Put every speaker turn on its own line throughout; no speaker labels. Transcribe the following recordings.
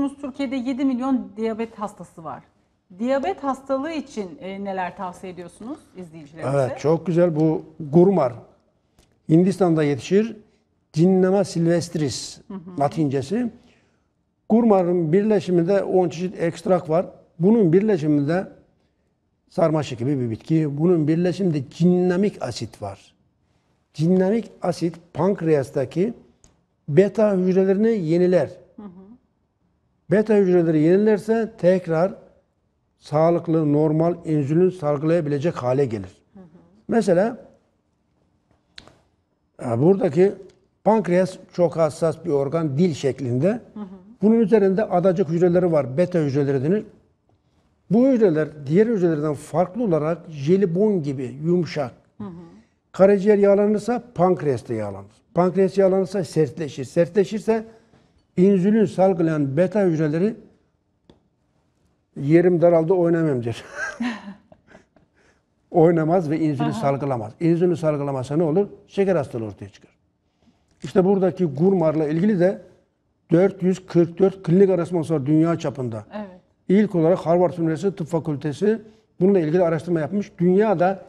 Biliyorsunuz Türkiye'de 7 milyon diyabet hastası var. Diyabet hastalığı için e, neler tavsiye ediyorsunuz izleyicilerimize? Evet çok güzel bu gurmar. Hindistan'da yetişir. Cinnema silvestris hı hı. latincesi. Gurmarın birleşiminde 10 çeşit ekstrak var. Bunun birleşiminde sarmaşık gibi bir bitki. Bunun birleşiminde cinnamik asit var. Cinnamik asit pankreastaki beta hücrelerini yeniler. Beta hücreleri yenilerse tekrar sağlıklı, normal insülin salgılayabilecek hale gelir. Hı hı. Mesela e, buradaki pankreas çok hassas bir organ, dil şeklinde. Hı hı. Bunun üzerinde adacık hücreleri var, beta hücreleri denir. Bu hücreler diğer hücrelerden farklı olarak jelibon gibi yumuşak. Hı hı. Karaciğer yağlanırsa pankreas da yağlanır. Pankreas yağlanırsa sertleşir. Sertleşirse İnsülin salgılayan beta hücreleri yerim daraldı oynamam der. Oynamaz ve insülin Aha. salgılamaz. İnsülin salgılamasa ne olur? Şeker hastalığı ortaya çıkar. İşte buradaki Gurmar'la ilgili de 444 klinik araştırması var dünya çapında. Evet. İlk olarak Harvard Üniversitesi Tıp Fakültesi bununla ilgili araştırma yapmış. Dünyada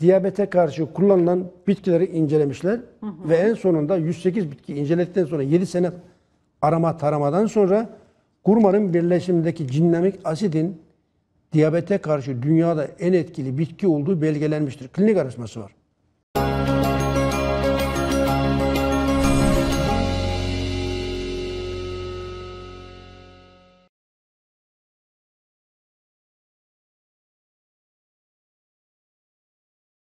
diyabete karşı kullanılan bitkileri incelemişler hı hı. ve en sonunda 108 bitki inceledikten sonra 7 sene arama taramadan sonra kurmanın birleşimindeki cinamik asidin diyabete karşı dünyada en etkili bitki olduğu belgelenmiştir. Klinik araştırması var.